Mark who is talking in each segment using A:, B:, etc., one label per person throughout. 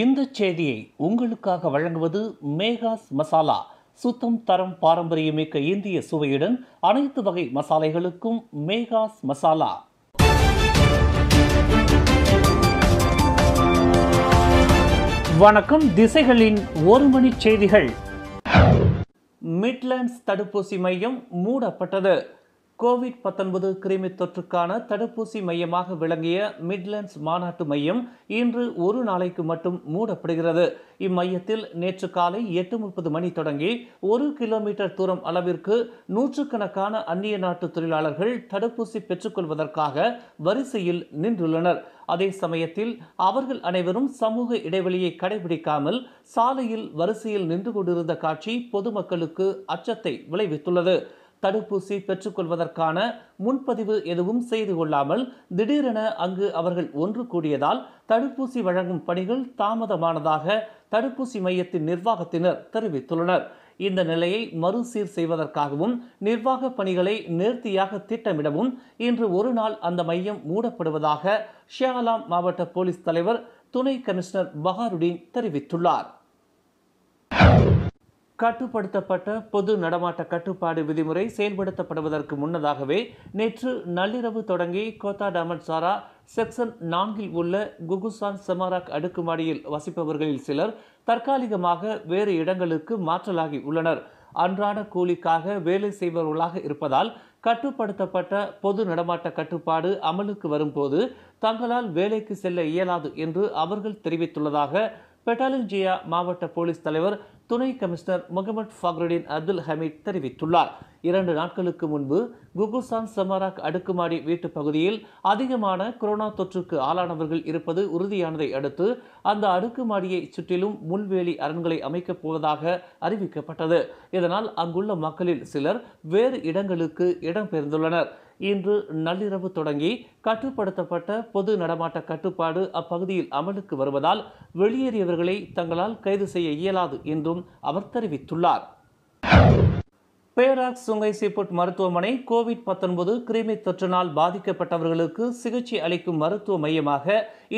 A: இந்த செய்தியை உங்களுக்காக வழங்குவது மேகாஸ் மசாலா சுத்தம் தரம் பாரம்பரியமிக்க இந்திய சுவையுடன் அனைத்து வகை மசாலைகளுக்கும் மேகாஸ் மசாலா வணக்கம் திசைகளின் ஒரு மணி செய்திகள் மிட்லேண்ட்ஸ் தடுப்பூசி மையம் மூடப்பட்டது கோவிட் பத்தொன்பது கிருமி தொற்றுக்கான தடுப்பூசி மையமாக விளங்கிய மிட்லண்ட்ஸ் மாநாட்டு மையம் இன்று ஒரு நாளைக்கு மட்டும் மூடப்படுகிறது இம்மையத்தில் நேற்று காலை எட்டு முப்பது மணி தொடங்கி ஒரு கிலோமீட்டர் தூரம் அளவிற்கு நூற்றுக்கணக்கான அந்நிய நாட்டு தொழிலாளர்கள் தடுப்பூசி பெற்றுக்கொள்வதற்காக வரிசையில் நின்றுள்ளனர் அதே சமயத்தில் அவர்கள் அனைவரும் சமூக இடைவெளியை கடைபிடிக்காமல் சாலையில் வரிசையில் நின்று கொண்டிருந்த காட்சி பொதுமக்களுக்கு அச்சத்தை விளைவித்துள்ளது தடுப்பூசி பெற்றுக்கொள்வதற்கான முன்பதிவு எதுவும் செய்து கொள்ளாமல் திடீரென அங்கு அவர்கள் ஒன்று கூடியதால் தடுப்பூசி வழங்கும் பணிகள் தாமதமானதாக தடுப்பூசி மையத்தின் நிர்வாகத்தினர் தெரிவித்துள்ளனர் இந்த நிலையை மறுசீர் செய்வதற்காகவும் நிர்வாக பணிகளை நேர்த்தியாக திட்டமிடவும் இன்று ஒரு நாள் அந்த மையம் மூடப்படுவதாக ஷியாலாம் மாவட்ட போலீஸ் தலைவர் துணை கமிஷனர் பஹாருடீன் தெரிவித்துள்ளார் கட்டுப்படுத்தப்பட்ட பொது நடமாட்ட கட்டுப்பாடு விதிமுறை செயல்படுத்தப்படுவதற்கு முன்னதாகவே நேற்று நள்ளிரவு தொடங்கி கோத்தா டாமன் சாரா செக்ஷன் நான்கில் உள்ள குகுசான் செமாராக் அடுக்குமாடியில் வசிப்பவர்களில் சிலர் தற்காலிகமாக வேறு இடங்களுக்கு மாற்றலாகி உள்ளனர் அன்றாட கூலிக்காக வேலை செய்பவர்களாக இருப்பதால் கட்டுப்படுத்தப்பட்ட பொது நடமாட்ட கட்டுப்பாடு அமலுக்கு வரும்போது தங்களால் வேலைக்கு செல்ல இயலாது என்று அவர்கள் தெரிவித்துள்ளதாக பெட்டாலஞ்சியா மாவட்ட போலீஸ் தலைவர் துணை கமிஷனர் முகமது ஃபக்ருடின் அப்துல் ஹமீத் தெரிவித்துள்ளார் இரண்டு நாட்களுக்கு முன்பு குகுசான் சமராக் அடுக்குமாடி வீட்டு பகுதியில் அதிகமான கொரோனா தொற்றுக்கு ஆளானவர்கள் இருப்பது உறுதியானதை அடுத்து அந்த அடுக்குமாடியை சுற்றிலும் முள்வேலி அரண்களை அமைக்கப் போவதாக அறிவிக்கப்பட்டது இதனால் அங்குள்ள மக்களில் சிலர் வேறு இடங்களுக்கு இடம்பெயர்ந்துள்ளனர் இன்று நள்ளிரவு தொடங்கி கட்டுப்படுத்தப்பட்ட பொது நடமாட்ட கட்டுப்பாடு அப்பகுதியில் அமலுக்கு வருவதால் வெளியேறியவர்களை தங்களால் கைது செய்ய இயலாது என்றும் அவர் தெரிவித்துள்ளார் பேராக் சுங்கை சீபுட் மருத்துவமனை கோவிட் பத்தொன்பது கிருமி தொற்றினால் பாதிக்கப்பட்டவர்களுக்கு சிகிச்சை அளிக்கும் மருத்துவ மையமாக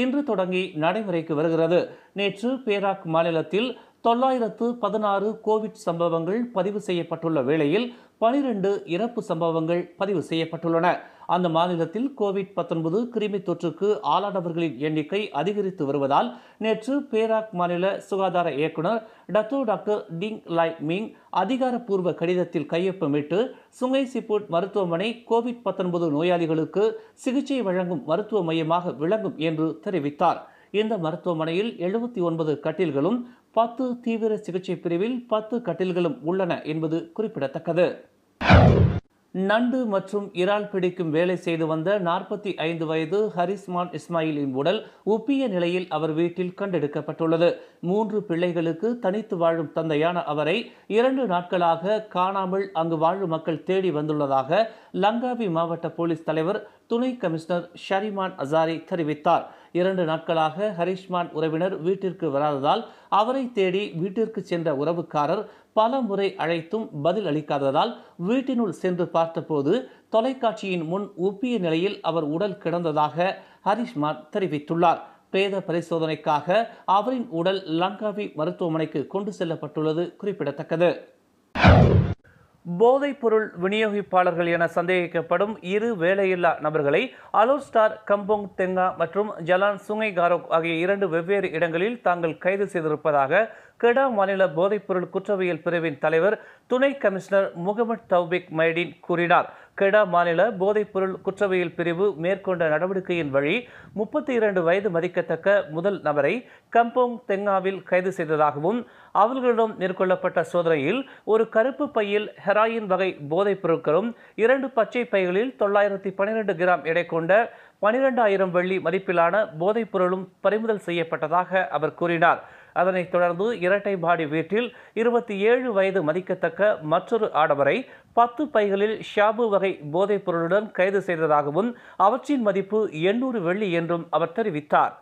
A: இன்று தொடங்கி நடைமுறைக்கு வருகிறது நேற்று பேராக் மாநிலத்தில் தொள்ளாயிரத்து பதினாறு கோவிட் சம்பவங்கள் பதிவு செய்யப்பட்டுள்ள வேளையில் பனிரெண்டு இறப்பு சம்பவங்கள் பதிவு செய்யப்பட்டுள்ளன அந்த மாநிலத்தில் கோவிட் பத்தொன்பது கிருமி தொற்றுக்கு ஆளானவர்களின் எண்ணிக்கை அதிகரித்து வருவதால் நேற்று பேராக் மாநில சுகாதார இயக்குநர் Dato doctor Ding Lai Ming அதிகாரப்பூர்வ கடிதத்தில் கையொப்பமிட்டு சுங்கை சிப்போட் மருத்துவமனை கோவிட் பத்தொன்பது நோயாளிகளுக்கு சிகிச்சை வழங்கும் மருத்துவ மையமாக விளங்கும் என்று தெரிவித்தார் இந்த மருத்துவமனையில் எழுபத்தி ஒன்பது கட்டில்களும் பத்து தீவிர சிகிச்சை பிரிவில் பத்து கட்டில்களும் உள்ளன என்பது குறிப்பிடத்தக்கது நண்டு மற்றும் இறால் பிடிக்கும் வேலை செய்து வந்த நாற்பத்தி ஐந்து வயது ஹரிஸ்மான் இஸ்மாயிலின் உடல் உப்பிய நிலையில் அவர் வீட்டில் கண்டெடுக்கப்பட்டுள்ளது மூன்று பிள்ளைகளுக்கு தனித்து வாழும் தந்தையான அவரை இரண்டு நாட்களாக காணாமல் அங்கு வாழும் மக்கள் தேடி வந்துள்ளதாக லங்காவி மாவட்ட போலீஸ் தலைவர் துணை கமிஷனர் ஷரிமான் அசாரி தெரிவித்தார் இரண்டு நாட்களாக ஹரிஷ்மான் உறவினர் வீட்டிற்கு வராததால் அவரை தேடி வீட்டிற்கு சென்ற உறவுக்காரர் பல முறை அழைத்தும் பதில் அளிக்காததால் வீட்டினுள் சென்று பார்த்தபோது தொலைக்காட்சியின் முன் உப்பிய நிலையில் அவர் உடல் கிடந்ததாக ஹரிஷ்மான் தெரிவித்துள்ளார் பிரேத பரிசோதனைக்காக அவரின் உடல் லங்காவி மருத்துவமனைக்கு கொண்டு செல்லப்பட்டுள்ளது குறிப்பிடத்தக்கது போதைப்பொருள் விநியோகிப்பாளர்கள் என சந்தேகிக்கப்படும் இரு வேலையில்லா நபர்களை அலோஸ்டார் கம்போங் தெங்கா மற்றும் ஜலான் சுங்கை காரோக் ஆகிய இரண்டு வெவ்வேறு இடங்களில் தாங்கள் கைது செய்திருப்பதாக கெடா மாநில போதைப்பொருள் குற்றவியல் பிரிவின் தலைவர் துணை கமிஷனர் முகமது தௌபிக் மைடின் கூறினார் கெடா மாநில போதைப்பொருள் குற்றவியல் பிரிவு மேற்கொண்ட நடவடிக்கையின் வழி முப்பத்தி இரண்டு வயது மதிக்கத்தக்க முதல் நபரை கம்போங் தெங்காவில் கைது செய்ததாகவும் அவர்களிடம் மேற்கொள்ளப்பட்ட சோதனையில் ஒரு கருப்பு பையில் ஹெராயின் வகை போதைப் பொருட்களும் இரண்டு பச்சை பைகளில் தொள்ளாயிரத்தி பனிரெண்டு கிராம் எடை கொண்ட பனிரெண்டாயிரம் வெள்ளி மதிப்பிலான போதைப் பொருளும் பறிமுதல் செய்யப்பட்டதாக அவர் கூறினார் அதனைத் தொடர்ந்து இரட்டை பாடி வீட்டில் இருபத்தி ஏழு வயது மதிக்கத்தக்க மற்றொரு ஆடவரை பத்து பைகளில் ஷாபு வகை போதைப் பொருளுடன் கைது செய்ததாகவும் அவற்றின் மதிப்பு எண்ணூறு வெள்ளி என்றும் அவர் தெரிவித்தார்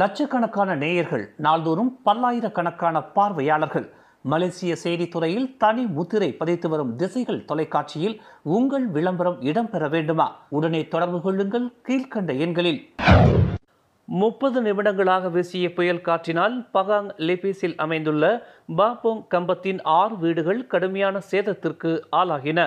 A: லட்சக்கணக்கான நேயர்கள் நாள்தோறும் பல்லாயிரக்கணக்கான பார்வையாளர்கள் மலேசிய செய்தித்துறையில் தனி முத்திரை பதித்து வரும் திசைகள் தொலைக்காட்சியில் உங்கள் விளம்பரம் இடம்பெற வேண்டுமா உடனே தொடர்பு கொள்ளுங்கள் கீழ்கண்ட எண்களில் முப்பது நிமிடங்களாக வீசிய புயல் காற்றினால் பகாங் லிபிஸில் அமைந்துள்ள பாபோங் கம்பத்தின் ஆறு வீடுகள் கடுமையான சேதத்திற்கு ஆளாகின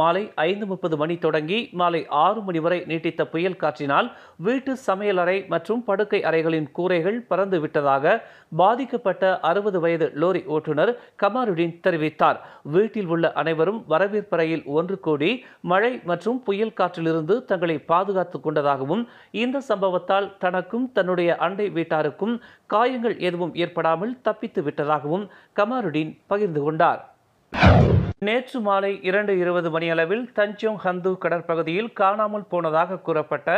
A: மாலை ஐந்து முப்பது மணி தொடங்கி மாலை ஆறு மணி வரை நீட்டித்த புயல் காற்றினால் வீட்டு சமையலறை மற்றும் படுக்கை அறைகளின் கூரைகள் பறந்து விட்டதாக பாதிக்கப்பட்ட அறுபது வயது லோரி ஓட்டுநர் கமாருடீன் தெரிவித்தார் வீட்டில் உள்ள அனைவரும் வரவேற்பறையில் ஒன்று கூடி மழை மற்றும் புயல் காற்றிலிருந்து தங்களை பாதுகாத்துக் கொண்டதாகவும் இந்த சம்பவத்தால் தனக்கும் தன்னுடைய அண்டை வீட்டாருக்கும் காயங்கள் எதுவும் ஏற்படாமல் தப்பித்து விட்டதாகவும் கமாருடீன் பகிர்ந்து கொண்டார் நேற்று மாலை இரண்டு இருபது மணியளவில் தஞ்சோங் ஹந்து கடற்பகுதியில் காணாமல் போனதாக கூறப்பட்ட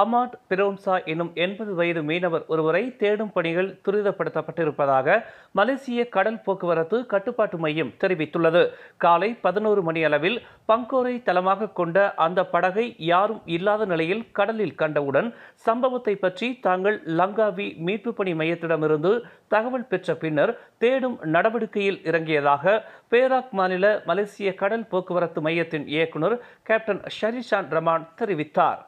A: அமாட் பிரோம்சா எனும் எண்பது வயது மீனவர் ஒருவரை தேடும் பணிகள் துரிதப்படுத்தப்பட்டிருப்பதாக மலேசிய கடல் போக்குவரத்து கட்டுப்பாட்டு மையம் தெரிவித்துள்ளது காலை பதினோரு மணி அளவில் பங்கோரை தளமாக கொண்ட அந்த படகை யாரும் இல்லாத நிலையில் கடலில் கண்டவுடன் சம்பவத்தை பற்றி தாங்கள் லங்காவி மீட்பு பணி மையத்திடமிருந்து தகவல் பெற்ற பின்னர் தேடும் நடவடிக்கையில் இறங்கியதாக பேராக் மாநில மலேசிய கடல் போக்குவரத்து மையத்தின் இயக்குநர் கேப்டன் ஷரிஷான் ரமான் தெரிவித்தார்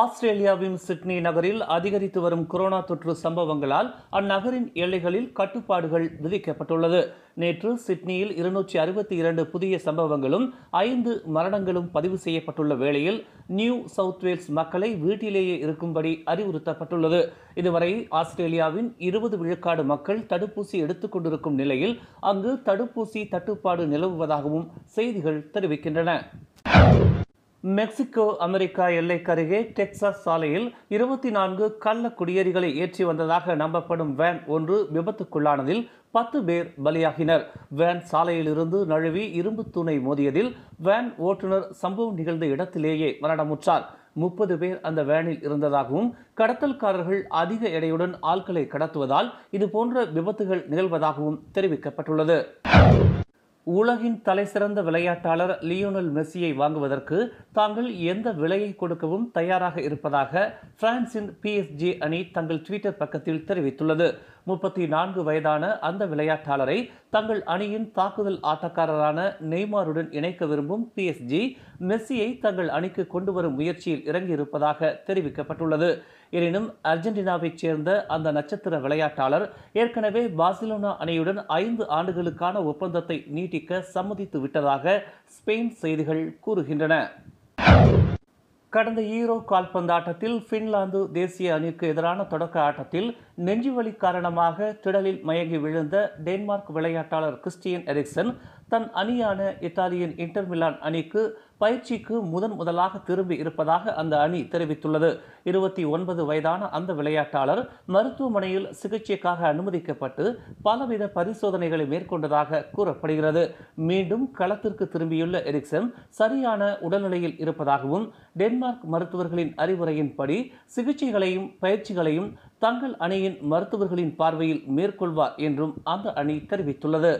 A: ஆஸ்திரேலியாவின் சிட்னி நகரில் அதிகரித்து வரும் கொரோனா தொற்று சம்பவங்களால் அந்நகரின் எல்லைகளில் கட்டுப்பாடுகள் விதிக்கப்பட்டுள்ளது நேற்று சிட்னியில் இருநூற்றி அறுபத்தி இரண்டு புதிய சம்பவங்களும் ஐந்து மரணங்களும் பதிவு செய்யப்பட்டுள்ள வேளையில் நியூ சவுத் வேல்ஸ் மக்களை வீட்டிலேயே இருக்கும்படி அறிவுறுத்தப்பட்டுள்ளது இதுவரை ஆஸ்திரேலியாவின் இருபது விழுக்காடு மக்கள் தடுப்பூசி எடுத்துக்கொண்டிருக்கும் நிலையில் அங்கு தடுப்பூசி தட்டுப்பாடு நிலவுவதாகவும் செய்திகள் தெரிவிக்கின்றன மெக்சிகோ அமெரிக்கா எல்லைக்கருகே டெக்சாஸ் சாலையில் இருபத்தி நான்கு கள்ள குடியேறிகளை ஏற்றி வந்ததாக நம்பப்படும் வேன் ஒன்று விபத்துக்குள்ளானதில் பத்து பேர் பலியாகினர் வேன் சாலையிலிருந்து நழுவி இரும்பு தூணை மோதியதில் வேன் ஓட்டுநர் சம்பவம் நிகழ்ந்த இடத்திலேயே மரணமுற்றார் முப்பது பேர் அந்த வேனில் இருந்ததாகவும் கடத்தல்காரர்கள் அதிக எடையுடன் ஆட்களை கடத்துவதால் இதுபோன்ற விபத்துகள் நிகழ்வதாகவும் தெரிவிக்கப்பட்டுள்ளது உலகின் தலைசிறந்த விளையாட்டாளர் லியோனல் மெஸ்ஸியை வாங்குவதற்கு தாங்கள் எந்த விலையை கொடுக்கவும் தயாராக இருப்பதாக பிரான்சின் பிஎஸ்ஜி அணி தங்கள் ட்விட்டர் பக்கத்தில் தெரிவித்துள்ளது முப்பத்தி நான்கு வயதான அந்த விளையாட்டாளரை தங்கள் அணியின் தாக்குதல் ஆட்டக்காரரான நெய்மாருடன் இணைக்க விரும்பும் பிஎஸ்ஜி மெஸ்ஸியை தங்கள் அணிக்கு கொண்டு வரும் முயற்சியில் இறங்கியிருப்பதாக தெரிவிக்கப்பட்டுள்ளது எனினும் அர்ஜென்டினாவைச் சேர்ந்த அந்த நட்சத்திர விளையாட்டாளர் ஏற்கனவே பார்சிலோனா அணியுடன் ஐந்து ஆண்டுகளுக்கான ஒப்பந்தத்தை நீட்டிக்க சம்மதித்து விட்டதாக ஸ்பெயின் செய்திகள் கூறுகின்றன கடந்த ஈரோ கால்பந்தாட்டத்தில் பின்லாந்து தேசிய அணிக்கு எதிரான தொடக்க ஆட்டத்தில் நெஞ்சுவலி காரணமாக திடலில் மயங்கி விழுந்த டென்மார்க் விளையாட்டாளர் கிறிஸ்டியன் எரிக்சன் தன் அணியான இத்தாலியின் இன்டர்மிலான் அணிக்கு பயிற்சிக்கு முதன் முதலாக திரும்பி இருப்பதாக அந்த அணி தெரிவித்துள்ளது இருபத்தி ஒன்பது வயதான அந்த விளையாட்டாளர் மருத்துவமனையில் சிகிச்சைக்காக அனுமதிக்கப்பட்டு பலவித பரிசோதனைகளை மேற்கொண்டதாக கூறப்படுகிறது மீண்டும் களத்திற்கு திரும்பியுள்ள எரிக்சன் சரியான உடல்நிலையில் இருப்பதாகவும் டென்மார்க் மருத்துவர்களின் அறிவுரையின்படி சிகிச்சைகளையும் பயிற்சிகளையும் தங்கள் அணியின் மருத்துவர்களின் பார்வையில் மேற்கொள்வார் என்றும் அந்த அணி தெரிவித்துள்ளது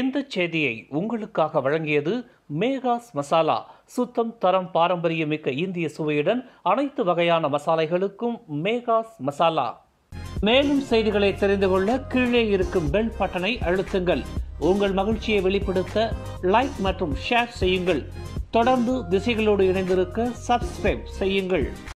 A: இந்த செய்தியை உங்களுக்காக வழங்கியது மேகாஸ் மசாலா சுத்தம் தரம் பாரம்பரியமிக்க இந்திய சுவையுடன் அனைத்து வகையான மசாலைகளுக்கும் மேகாஸ் மசாலா மேலும் செய்திகளை தெரிந்து கொள்ள கீழே இருக்கும் பெல் பட்டனை அழுத்துங்கள் உங்கள் மகிழ்ச்சியை வெளிப்படுத்த லைக் மற்றும் ஷேர் செய்யுங்கள் தொடர்ந்து திசைகளோடு இணைந்திருக்க சப்ஸ்கிரைப் செய்யுங்கள்